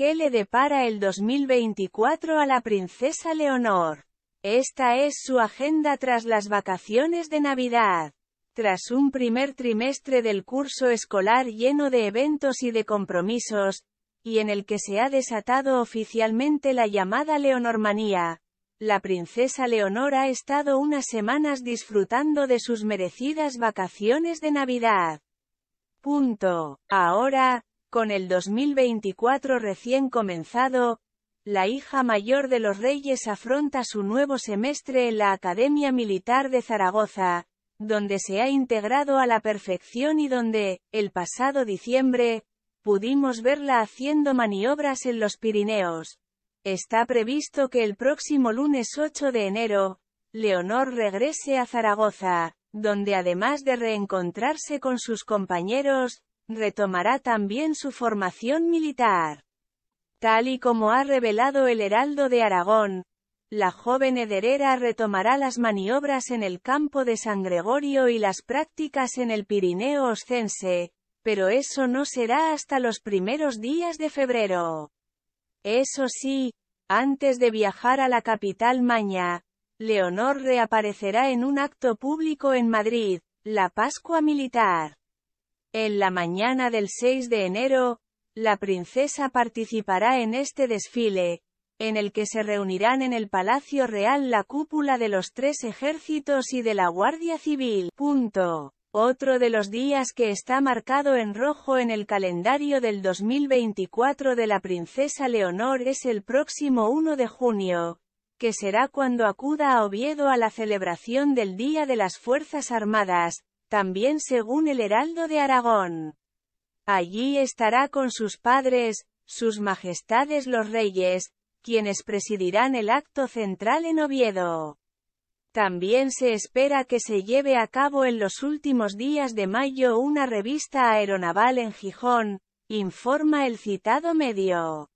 ¿Qué le depara el 2024 a la princesa Leonor? Esta es su agenda tras las vacaciones de Navidad. Tras un primer trimestre del curso escolar lleno de eventos y de compromisos, y en el que se ha desatado oficialmente la llamada Leonormanía, la princesa Leonor ha estado unas semanas disfrutando de sus merecidas vacaciones de Navidad. Punto. Ahora, con el 2024 recién comenzado, la hija mayor de los reyes afronta su nuevo semestre en la Academia Militar de Zaragoza, donde se ha integrado a la perfección y donde, el pasado diciembre, pudimos verla haciendo maniobras en los Pirineos. Está previsto que el próximo lunes 8 de enero, Leonor regrese a Zaragoza, donde además de reencontrarse con sus compañeros, Retomará también su formación militar. Tal y como ha revelado el Heraldo de Aragón, la joven Ederera retomará las maniobras en el campo de San Gregorio y las prácticas en el Pirineo Oscense, pero eso no será hasta los primeros días de febrero. Eso sí, antes de viajar a la capital Maña, Leonor reaparecerá en un acto público en Madrid, la Pascua Militar. En la mañana del 6 de enero, la princesa participará en este desfile, en el que se reunirán en el Palacio Real la cúpula de los tres ejércitos y de la Guardia Civil. Otro de los días que está marcado en rojo en el calendario del 2024 de la princesa Leonor es el próximo 1 de junio, que será cuando acuda a Oviedo a la celebración del Día de las Fuerzas Armadas, también según el Heraldo de Aragón. Allí estará con sus padres, sus majestades los reyes, quienes presidirán el acto central en Oviedo. También se espera que se lleve a cabo en los últimos días de mayo una revista aeronaval en Gijón, informa el citado medio.